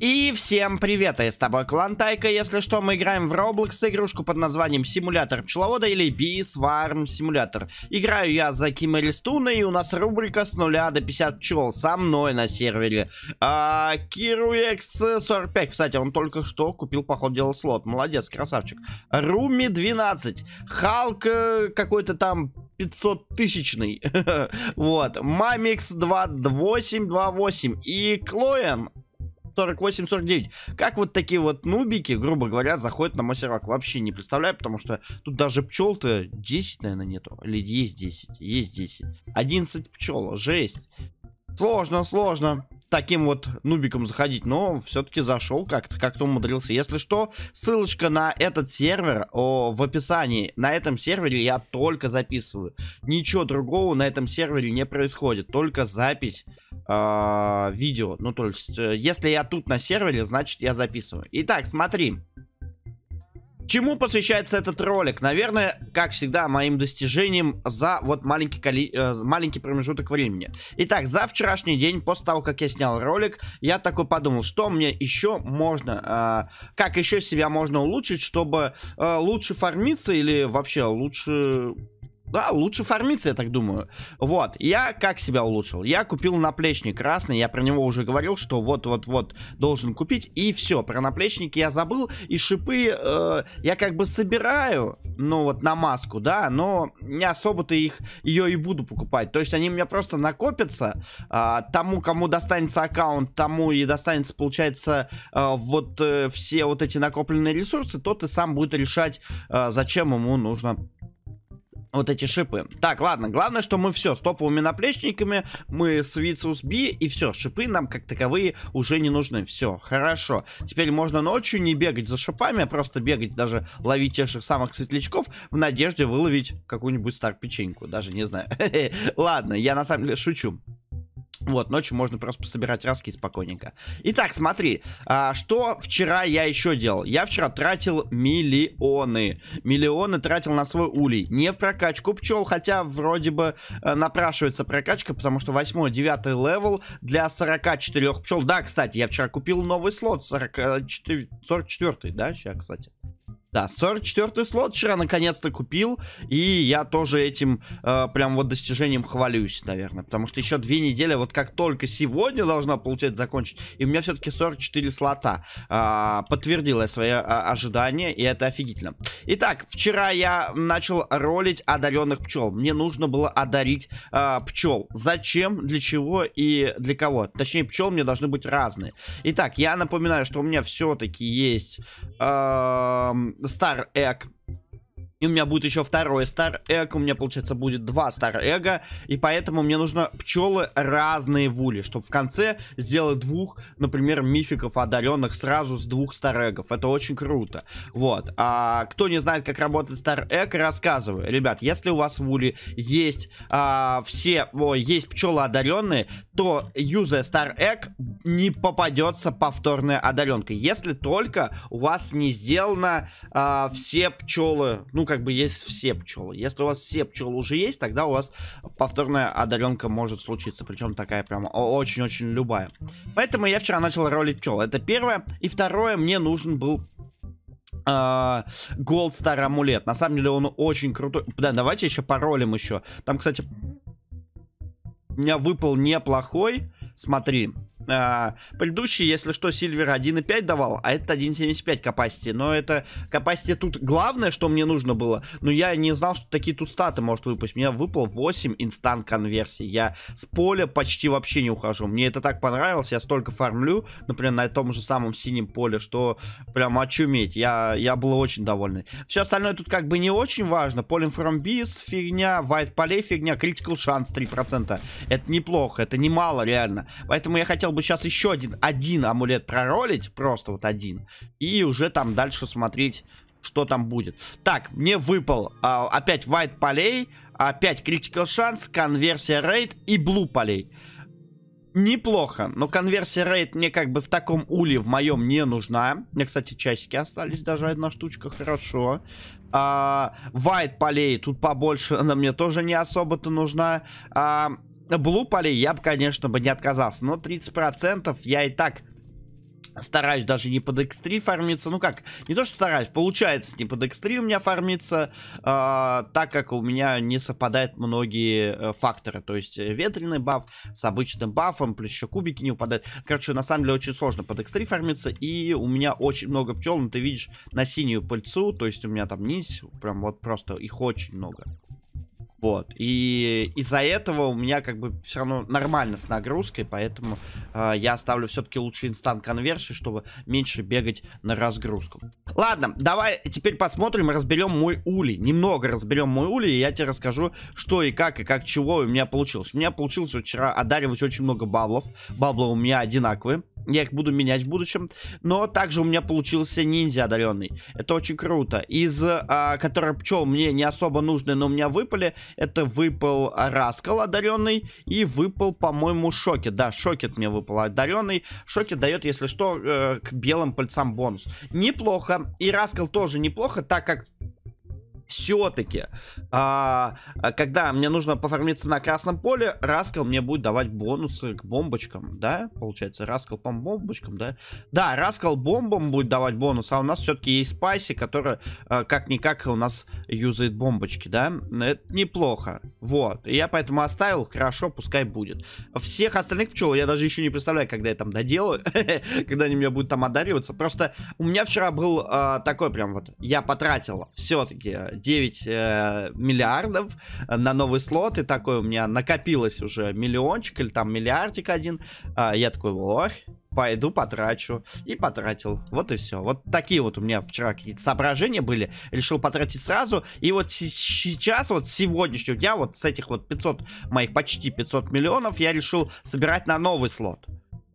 И всем привет, а я с тобой Клан Тайка, если что, мы играем в Roblox игрушку под названием Симулятор Пчеловода или Bee Farm Simulator. Играю я за Кима Элистуна, и у нас рубрика с нуля до 50 пчел со мной на сервере. А, Кируекс 45, кстати, он только что купил, походу, дела слот, молодец, красавчик. Руми 12, Халк э, какой-то там 500 тысячный, вот, Мамикс 2828 и Клоен 48-49. Как вот такие вот нубики, грубо говоря, заходят на мой сервак? Вообще не представляю, потому что тут даже пчел-то 10, наверное, нету. Или есть 10, есть 10. 11 пчел, жесть. Сложно, сложно таким вот нубиком заходить, но все-таки зашел как-то, как-то умудрился. Если что, ссылочка на этот сервер о, в описании. На этом сервере я только записываю. Ничего другого на этом сервере не происходит, только запись э, видео. Ну, то есть, э, если я тут на сервере, значит я записываю. Итак, смотри. Чему посвящается этот ролик? Наверное, как всегда, моим достижением за вот маленький, коли... Э, маленький промежуток времени. Итак, за вчерашний день, после того, как я снял ролик, я такой подумал, что мне еще можно, э, как еще себя можно улучшить, чтобы э, лучше фармиться или вообще лучше да, лучше фармиться, я так думаю. Вот, я как себя улучшил? Я купил наплечник красный, я про него уже говорил, что вот-вот-вот должен купить, и все, про наплечники я забыл, и шипы э, я как бы собираю, ну вот на маску, да, но не особо-то их, ее и буду покупать, то есть они у меня просто накопятся, э, тому, кому достанется аккаунт, тому и достанется, получается, э, вот э, все вот эти накопленные ресурсы, тот и сам будет решать, э, зачем ему нужно вот эти шипы. Так, ладно, главное, что мы все с топовыми наплечниками, мы с Вицус Би, и все, шипы нам как таковые уже не нужны. Все, хорошо. Теперь можно ночью не бегать за шипами, а просто бегать, даже ловить тех же самых светлячков в надежде выловить какую-нибудь стар-печеньку. Даже не знаю. Ладно, я на самом деле шучу. Вот, ночью можно просто пособирать раски спокойненько. Итак, смотри, а, что вчера я еще делал? Я вчера тратил миллионы. Миллионы тратил на свой улей. Не в прокачку пчел, хотя вроде бы а, напрашивается прокачка, потому что 8-9 левел для 44 пчел. Да, кстати, я вчера купил новый слот 40, 44, 44 да, сейчас, кстати. Да, 44 слот вчера наконец-то купил, и я тоже этим э, прям вот достижением хвалюсь, наверное, потому что еще две недели, вот как только сегодня должна, получать закончить, и у меня все-таки 44 слота. Э, а, подтвердила я свои э, а, ожидания, и это офигительно. Итак, вчера я начал ролить одаренных пчел. Мне нужно было одарить э, а, пчел. Зачем, для чего и для кого? Точнее, пчел мне должны быть разные. Итак, я напоминаю, что у меня все-таки есть... Э, Стар Egg. И у меня будет еще второй Стар Egg. У меня, получается, будет два Стар Egg. И поэтому мне нужно пчелы разные вули, чтобы в конце сделать двух, например, мификов одаренных сразу с двух Стар Эгов. Это очень круто. Вот. А кто не знает, как работает Стар Egg, рассказываю. Ребят, если у вас в уле есть а, все, о, есть пчелы одаренные, то, юзая Стар Egg, не попадется повторная одаренка. Если только у вас не сделано э, все пчелы, ну как бы есть все пчелы. Если у вас все пчелы уже есть, тогда у вас повторная одаренка может случиться. Причем такая прям очень-очень любая. Поэтому я вчера начал ролить пчел. Это первое. И второе, мне нужен был Голд а, Стар Амулет. На самом деле он очень крутой. Да, давайте еще паролем еще. Там, кстати, у меня выпал неплохой. Смотри. А, предыдущий, если что, Сильвер 1.5 давал, а этот 1.75 капасти, Но это капасти тут главное, что мне нужно было. Но я не знал, что такие тут статы может выпасть. Меня выпал 8 инстант конверсий. Я с поля почти вообще не ухожу. Мне это так понравилось. Я столько фармлю, например, на том же самом синем поле, что прям очуметь. Я, я был очень довольный. Все остальное тут как бы не очень важно. Полем from фигня, white полей фигня, critical шанс 3%. Это неплохо, это немало реально. Поэтому я хотел хотел бы сейчас еще один, один амулет проролить, просто вот один, и уже там дальше смотреть, что там будет. Так, мне выпал а, опять white полей, опять critical шанс, конверсия рейд и blue полей. Неплохо, но конверсия рейд мне как бы в таком уле в моем не нужна. Мне, кстати, часики остались, даже одна штучка, хорошо. А, white полей тут побольше, она мне тоже не особо-то нужна. А, Э, блупали, я бы, конечно, бы не отказался. Но 30% я и так стараюсь даже не под X3 фармиться. Ну как, не то что стараюсь, получается не под X3 у меня фармиться, э, так как у меня не совпадают многие э, факторы. То есть э, ветреный баф с обычным бафом, плюс еще кубики не упадают. Короче, на самом деле очень сложно под X3 фармиться. И у меня очень много пчел, ну ты видишь, на синюю пыльцу, то есть у меня там низ, прям вот просто их очень много. Вот. И из-за этого у меня как бы все равно нормально с нагрузкой, поэтому э, я ставлю все-таки лучше инстант конверсию, чтобы меньше бегать на разгрузку. Ладно, давай теперь посмотрим, разберем мой улей. Немного разберем мой улей, и я тебе расскажу, что и как, и как чего у меня получилось. У меня получилось вчера одаривать очень много баблов. Баблы у меня одинаковые. Я их буду менять в будущем. Но также у меня получился ниндзя одаренный. Это очень круто. Из а, которой пчел мне не особо нужны, но у меня выпали. Это выпал Раскал одаренный. И выпал, по-моему, Шокет. Да, Шокет мне выпал одаренный. Шокет дает, если что, э, к белым пальцам бонус. Неплохо. И Раскал тоже неплохо, так как все-таки, а, а, когда мне нужно пофармиться на красном поле, Раскал мне будет давать бонусы к бомбочкам, да? Получается, Раскал по бомбочкам, да? Да, Раскал бомбам будет давать бонус, а у нас все-таки есть Спайси, который а, как-никак у нас юзает бомбочки, да? Это неплохо. Вот. Я поэтому оставил, хорошо, пускай будет. Всех остальных пчел я даже еще не представляю, когда я там доделаю, когда они меня будут там одариваться. Просто у меня вчера был а, такой прям вот, я потратил все-таки 9 э, миллиардов на новый слот, и такой у меня накопилось уже миллиончик или там миллиардик один. Э, я такой, ох, пойду потрачу. И потратил. Вот и все. Вот такие вот у меня вчера какие-то соображения были. Решил потратить сразу. И вот сейчас, вот сегодняшнего дня, вот с этих вот 500, моих почти 500 миллионов, я решил собирать на новый слот.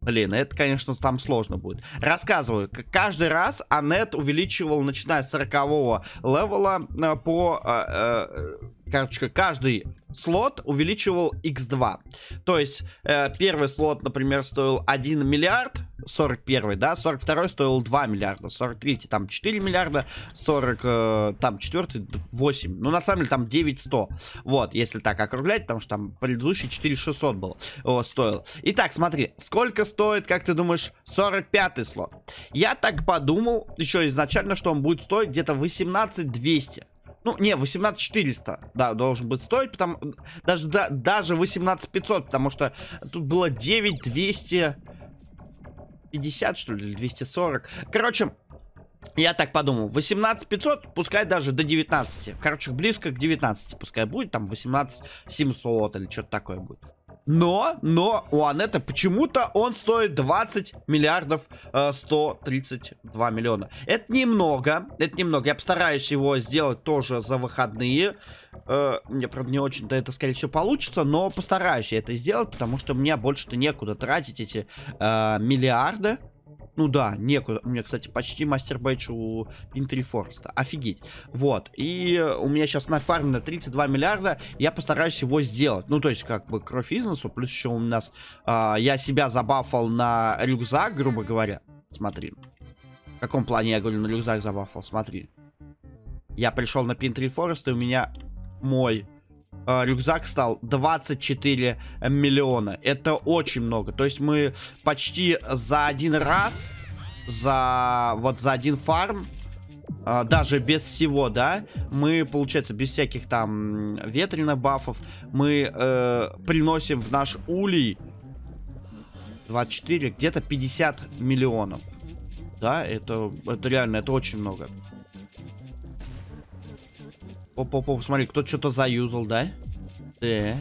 Блин, это, конечно, там сложно будет. Рассказываю, каждый раз Анет увеличивал, начиная с 40 го левела, э, по... Э, э, короче, каждый слот увеличивал x2. То есть э, первый слот, например, стоил 1 миллиард, 41, да, 42 стоил 2 миллиарда, 43 там 4 миллиарда, 40 э, там 4 8. Ну, на самом деле там 9100. Вот, если так округлять, потому что там предыдущий 4600 был, о, стоил. Итак, смотри, сколько стоит, как ты думаешь, 45 слот? Я так подумал еще изначально, что он будет стоить где-то 18 200. Ну, не, 18400, да, должен быть стоить, потому... Даже, да, даже 18500, потому что тут было 9250, что ли, или 240. Короче, я так подумал, 18500, пускай даже до 19. Короче, близко к 19, пускай будет, там 18700 или что-то такое будет. Но, но у Анетта почему-то он стоит 20 миллиардов 132 э, миллиона. Это немного, это немного. Я постараюсь его сделать тоже за выходные. Э, мне, правда, не очень-то это, скорее всего, получится, но постараюсь я это сделать, потому что мне больше-то некуда тратить эти э, миллиарды. Ну да, некуда. У меня, кстати, почти мастер бейдж у Пинтри Фореста. Офигеть. Вот. И у меня сейчас на фарме на 32 миллиарда. Я постараюсь его сделать. Ну, то есть, как бы, кровь из Плюс еще у нас... Э, я себя забафал на рюкзак, грубо говоря. Смотри. В каком плане я говорю на рюкзак забафал? Смотри. Я пришел на Пинтри Форест, и у меня мой Э, рюкзак стал 24 миллиона. Это очень много. То есть мы почти за один раз, за вот за один фарм, э, даже без всего, да, мы, получается, без всяких там ветреных бафов, мы э, приносим в наш улей 24, где-то 50 миллионов. Да, это, это реально, это очень много. Поп-поп-поп, смотри, кто что-то заюзал, да? Да. Э.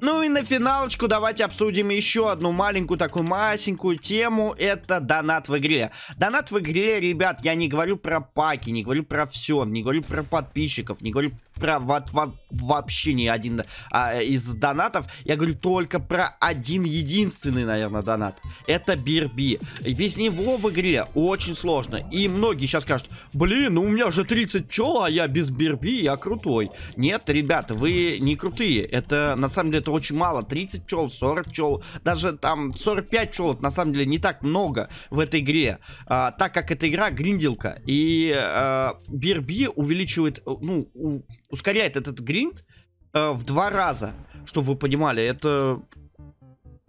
Ну и на финалочку давайте обсудим еще одну маленькую, такую масенькую тему. Это донат в игре. Донат в игре, ребят, я не говорю про паки, не говорю про все, не говорю про подписчиков, не говорю про вот, вот, вообще ни один а, из донатов. Я говорю только про один единственный, наверное, донат. Это Бирби. И без него в игре очень сложно. И многие сейчас скажут, блин, ну у меня же 30 пчел, а я без Бирби, я крутой. Нет, ребят вы не крутые. Это, на самом деле, это очень мало. 30 пчел, 40 пчел, даже там 45 пчел, это, на самом деле, не так много в этой игре. А, так как эта игра гринделка. И а, Бирби увеличивает, ну, у, ускоряет этот гринд э, в два раза. Чтобы вы понимали, это...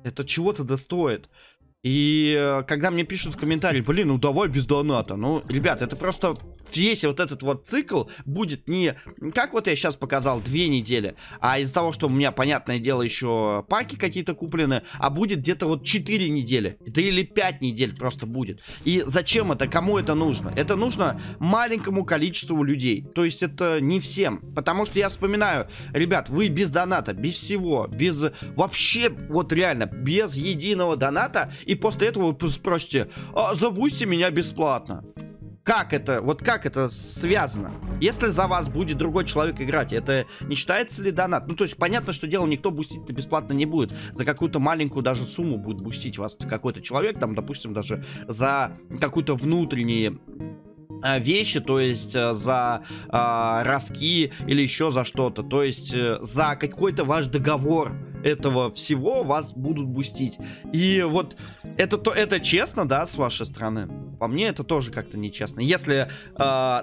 Это чего-то достоит. Да и э, когда мне пишут в комментарии, блин, ну давай без доната. Ну, ребят, это просто весь вот этот вот цикл будет не как вот я сейчас показал, две недели, а из-за того, что у меня, понятное дело, еще паки какие-то куплены, а будет где-то вот 4 недели, да или 5 недель просто будет. И зачем это, кому это нужно? Это нужно маленькому количеству людей, то есть это не всем, потому что я вспоминаю, ребят, вы без доната, без всего, без вообще, вот реально, без единого доната и и после этого вы спросите, а, запусти меня бесплатно. Как это, вот как это связано? Если за вас будет другой человек играть, это не считается ли донат? Ну, то есть, понятно, что дело, никто бустить-то бесплатно не будет. За какую-то маленькую даже сумму будет бустить вас какой-то человек, там, допустим, даже за какую-то внутренние э, вещи, то есть э, за э, раски или еще за что-то, то есть э, за какой-то ваш договор этого всего вас будут бустить. И вот это, то, это честно, да, с вашей стороны? По мне это тоже как-то нечестно. Если э,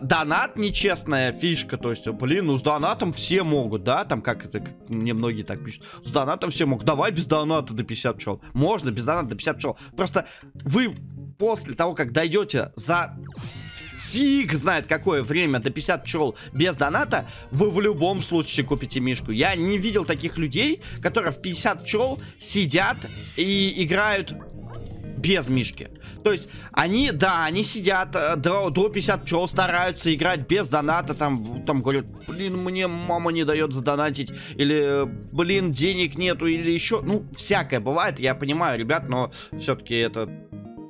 донат нечестная фишка, то есть, блин, ну с донатом все могут, да, там как это, как мне многие так пишут, с донатом все могут, давай без доната до 50 пчел. Можно без доната до 50 пчел. Просто вы после того, как дойдете за фиг знает какое время, до 50 пчел без доната, вы в любом случае купите мишку. Я не видел таких людей, которые в 50 пчел сидят и играют без мишки. То есть они, да, они сидят э, до, до 50 пчел, стараются играть без доната, там, там говорят, блин, мне мама не дает задонатить, или, э, блин, денег нету, или еще, ну, всякое бывает, я понимаю, ребят, но все-таки это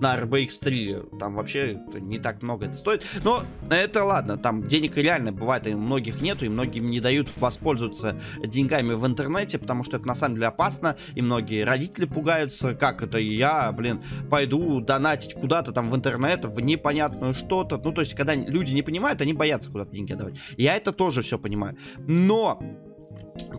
на RBX3 там вообще не так много это стоит. Но это ладно, там денег реально бывает, и у многих нету, и многим не дают воспользоваться деньгами в интернете, потому что это на самом деле опасно, и многие родители пугаются, как это я, блин, пойду донатить куда-то там в интернет, в непонятную что-то. Ну, то есть, когда люди не понимают, они боятся куда-то деньги отдавать. Я это тоже все понимаю. Но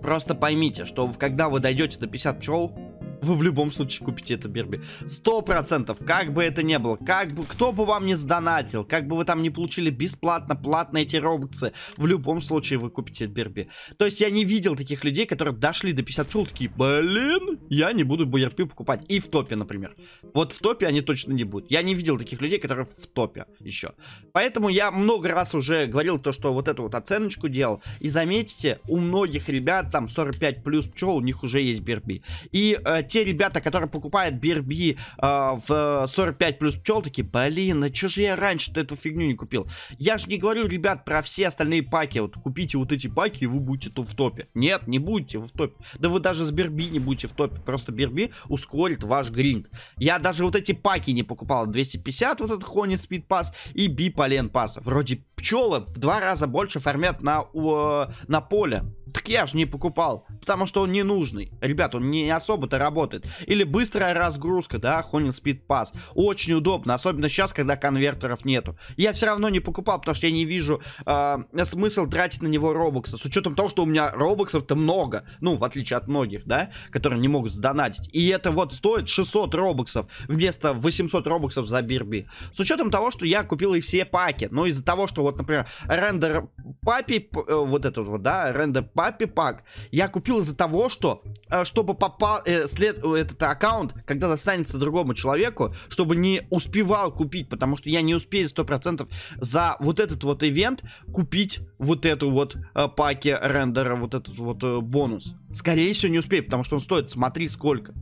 Просто поймите, что когда вы дойдете до 50 пчел, вы в любом случае купите это Берби. Сто процентов, как бы это ни было, как бы, кто бы вам не сдонатил, как бы вы там не получили бесплатно, платно эти робоксы, в любом случае вы купите это Берби. То есть я не видел таких людей, которые дошли до 50 рублей, такие, блин, я не буду Берби покупать. И в топе, например. Вот в топе они точно не будут. Я не видел таких людей, которые в топе еще. Поэтому я много раз уже говорил то, что вот эту вот оценочку делал. И заметьте, у многих ребят там 45 плюс пчел, у них уже есть Берби. И э, те ребята, которые покупают BRB а, э, в 45 плюс пчел, такие, блин, а чё же я раньше-то эту фигню не купил? Я же не говорю, ребят, про все остальные паки. Вот купите вот эти паки, и вы будете тут в топе. Нет, не будете в топе. Да вы даже с BRB не будете в топе. Просто BRB ускорит ваш гринд. Я даже вот эти паки не покупал. 250 вот этот хони Speed Pass и биполен Pollen Вроде пчелы в два раза больше фармят на, э, на поле. Так я же не покупал, потому что он ненужный. Ребят, он не особо-то работает работает. Или быстрая разгрузка, да, Хонин Speed Pass. Очень удобно, особенно сейчас, когда конвертеров нету. Я все равно не покупал, потому что я не вижу э, смысл тратить на него робокса. С учетом того, что у меня робоксов-то много. Ну, в отличие от многих, да, которые не могут сдонатить. И это вот стоит 600 робоксов вместо 800 робоксов за бирби. С учетом того, что я купил и все паки. Но из-за того, что вот, например, рендер папи, э, вот этот вот, да, рендер папи пак, я купил из-за того, что, э, чтобы попал, э, след Э, этот аккаунт когда достанется другому человеку, чтобы не успевал купить, потому что я не успею 100% за вот этот вот ивент купить вот эту вот э, паки рендера, вот этот вот э, бонус. Скорее всего не успею, потому что он стоит, смотри сколько.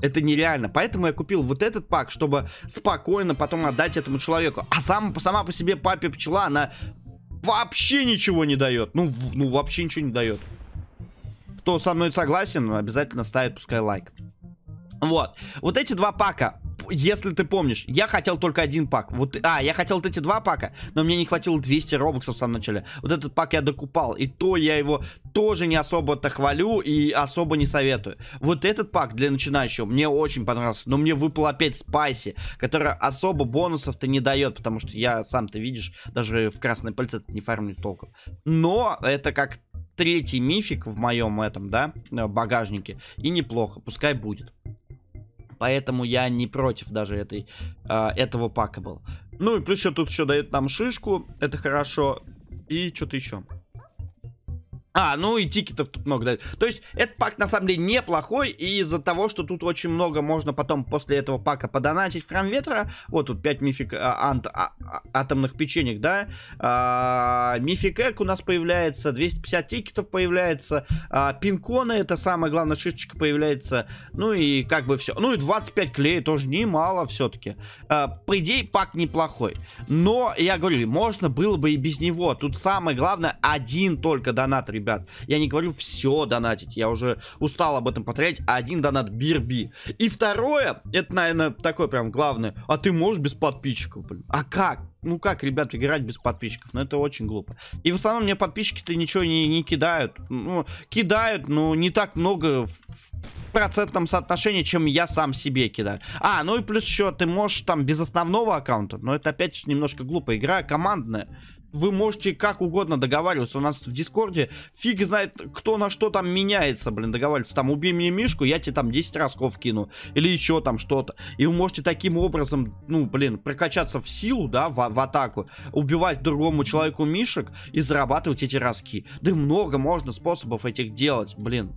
Это нереально. Поэтому я купил вот этот пак, чтобы спокойно потом отдать этому человеку. А сам, сама по себе папе пчела, она вообще ничего не дает. Ну, ну вообще ничего не дает. Кто со мной согласен, обязательно ставит, пускай лайк. Вот. Вот эти два пака, если ты помнишь, я хотел только один пак. Вот, а, я хотел вот эти два пака, но мне не хватило 200 робоксов в самом начале. Вот этот пак я докупал, и то я его тоже не особо-то хвалю и особо не советую. Вот этот пак для начинающего мне очень понравился, но мне выпал опять спайси, который особо бонусов-то не дает, потому что я сам, ты видишь, даже в красной пальце не фармлю толком. Но это как третий мифик в моем этом, да, э, багажнике. И неплохо, пускай будет. Поэтому я не против даже этой, э, этого пака был. Ну и плюс еще тут еще дает нам шишку, это хорошо. И что-то еще. А, ну и тикетов тут много. Да. То есть этот пак на самом деле неплохой, и из-за того, что тут очень много можно потом после этого пака подонатить в храм ветра. Вот тут 5 мифик а, ант, а, а, атомных печенек, да. А, мифик эк у нас появляется, 250 тикетов появляется, а, пинконы, это самое главное, шишечка появляется. Ну и как бы все. Ну и 25 клея тоже немало все-таки. А, по идее пак неплохой. Но, я говорю, можно было бы и без него. Тут самое главное, один только донат, ребят. Я не говорю все донатить, я уже устал об этом повторять. Один донат бирби. И второе, это, наверное, такое прям главное. А ты можешь без подписчиков, блин? А как? Ну как, ребят, играть без подписчиков? Ну это очень глупо. И в основном мне подписчики-то ничего не, не кидают. Ну, кидают, но не так много в, в процентном соотношении, чем я сам себе кидаю. А, ну и плюс еще ты можешь там без основного аккаунта, но это опять же немножко глупо. Игра командная вы можете как угодно договариваться. У нас в Дискорде фиг знает, кто на что там меняется, блин, договариваться. Там, убей мне Мишку, я тебе там 10 расков кину. Или еще там что-то. И вы можете таким образом, ну, блин, прокачаться в силу, да, в, в атаку, убивать другому человеку Мишек и зарабатывать эти раски. Да и много можно способов этих делать, блин.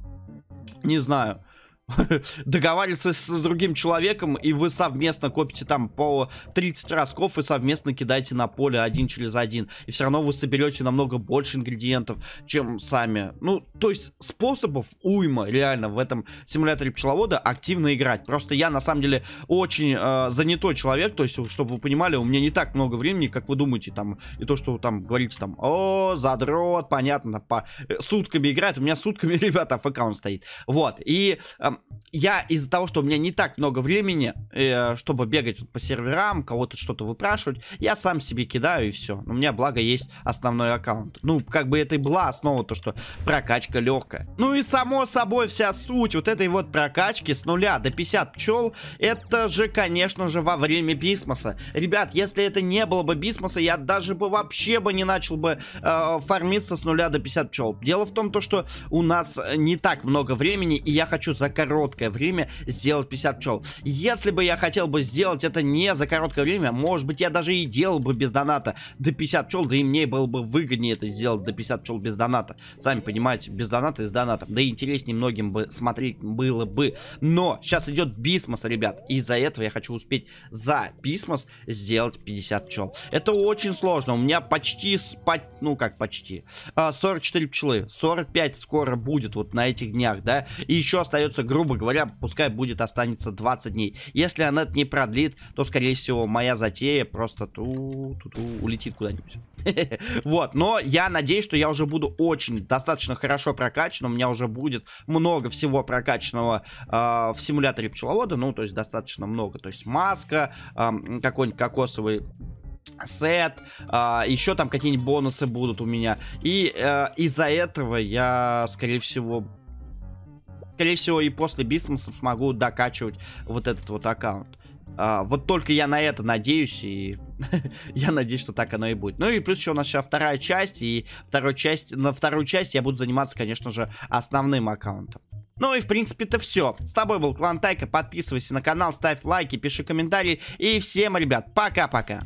Не знаю. договариваться с, другим человеком, и вы совместно копите там по 30 расков и совместно кидаете на поле один через один. И все равно вы соберете намного больше ингредиентов, чем сами. Ну, то есть способов уйма реально в этом симуляторе пчеловода активно играть. Просто я на самом деле очень э, занятой человек, то есть, чтобы вы понимали, у меня не так много времени, как вы думаете, там, и то, что там говорите, там, о, задрот, понятно, по э, сутками играет, у меня сутками, ребята, АФК он стоит. Вот, и э, я из-за того, что у меня не так много времени, э, чтобы бегать вот по серверам, кого-то что-то выпрашивать, я сам себе кидаю и все. У меня, благо, есть основной аккаунт. Ну, как бы это и была основа, то, что прокачка легкая. Ну и само собой вся суть вот этой вот прокачки с нуля до 50 пчел, это же, конечно же, во время бисмоса. Ребят, если это не было бы бисмоса, я даже бы вообще бы не начал бы э, фармиться с нуля до 50 пчел. Дело в том, то, что у нас не так много времени, и я хочу заканчивать короткое время сделать 50 пчел. Если бы я хотел бы сделать это не за короткое время, может быть, я даже и делал бы без доната до 50 пчел, да и мне было бы выгоднее это сделать до 50 пчел без доната. Сами понимаете, без доната и с донатом. Да и интереснее многим бы смотреть было бы. Но сейчас идет бисмос, ребят, из-за этого я хочу успеть за бисмос сделать 50 пчел. Это очень сложно, у меня почти, спать, ну как почти, 44 а, пчелы, 45 скоро будет вот на этих днях, да, и еще остается грубо говоря, пускай будет, останется 20 дней. Если она это не продлит, то, скорее всего, моя затея просто ту -ту -ту улетит куда-нибудь. Вот, но я надеюсь, что я уже буду очень достаточно хорошо прокачан, у меня уже будет много всего прокачанного а, в симуляторе пчеловода, ну, то есть достаточно много, то есть маска, какой-нибудь кокосовый сет, а, еще там какие-нибудь бонусы будут у меня. И а, из-за этого я, скорее всего, скорее всего, и после Бисмоса смогу докачивать вот этот вот аккаунт. А, вот только я на это надеюсь, и я надеюсь, что так оно и будет. Ну и плюс еще у нас сейчас вторая часть, и вторую часть, на вторую часть я буду заниматься, конечно же, основным аккаунтом. Ну и в принципе это все. С тобой был Клан Тайка, подписывайся на канал, ставь лайки, пиши комментарии, и всем, ребят, пока-пока.